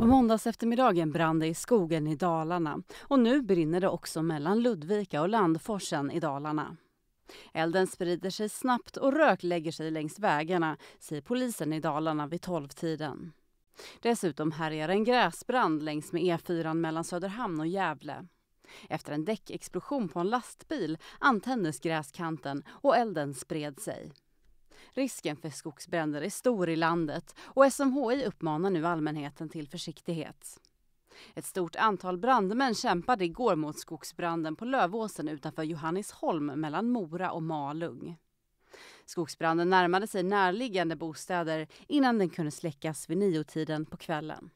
På måndags eftermiddagen brann det i skogen i Dalarna och nu brinner det också mellan Ludvika och Landforsen i Dalarna. Elden sprider sig snabbt och rök lägger sig längs vägarna, säger polisen i Dalarna vid tolvtiden. Dessutom härjar en gräsbrand längs med E4 mellan Söderhamn och Gävle. Efter en däckexplosion på en lastbil antändes gräskanten och elden spred sig. Risken för skogsbränder är stor i landet och SMHI uppmanar nu allmänheten till försiktighet. Ett stort antal brandmän kämpade igår mot skogsbranden på Lövåsen utanför Johannesholm mellan Mora och Malung. Skogsbranden närmade sig närliggande bostäder innan den kunde släckas vid niotiden på kvällen.